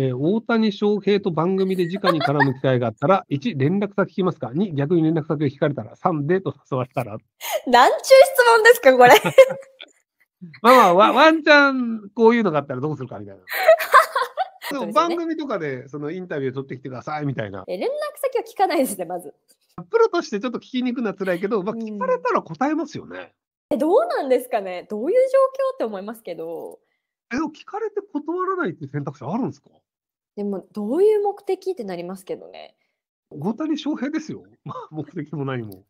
えー、大谷翔平と番組で直に絡む機会があったら、1、連絡先聞きますか ?2、逆に連絡先を聞かれたら、3、デート誘われたら。なんちゅう質問ですか、これ。まあまあ、ワワンチャン、こういうのがあったらどうするかみたいな。でも番組とかでそのインタビュー取ってきてくださいみたいな。え連絡先は聞かないですね、まず。プロとしてちょっと聞きに行くのは辛いけど、まあ、聞かれたら答えますよね。え、どうなんですかね、どういう状況って思いますけど。え、聞かれて断らないって選択肢あるんですかでもどういう目的ってなりますけどね。大谷翔平ですよ。まあ、目的も何も。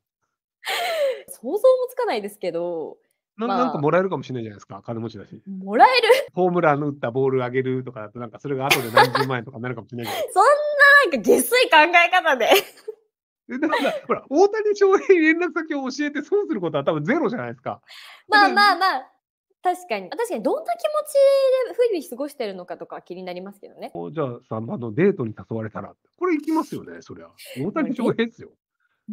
想像もつかないですけど。なまあ、なんかもらえるかもしれないじゃないですか、金持ちだし。もらえるホームラン打ったボールあげるとかだと、なんかそれが後で何十万円とかなるかもしれないそんななんか下水考え方で で。だから、ほら、大谷翔平に連絡先を教えて損することは多分ゼロじゃないですか。まあまあまあ、確かに確かにどんな気持ちで日々過ごしてるのかとか気になりますけどねじゃあさんあのデートに誘われたらこれいきますよねそりゃ大谷翔平ですよ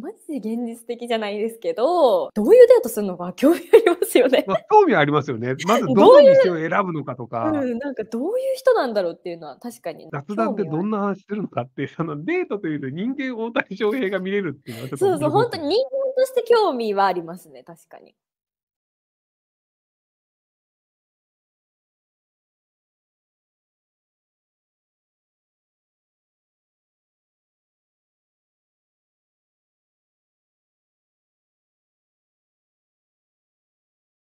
マジで現実的じゃないですけど、どういうデートするのか興味ありますよね。まあ、興味ありますよね。まずどの店を選ぶのかとかうう、うん。なんかどういう人なんだろうっていうのは確かに。雑談ってどんな話してるのかって、その デートというと人間大谷翔平が見れるっていうのはそうそう、本当に人間として興味はありますね、確かに。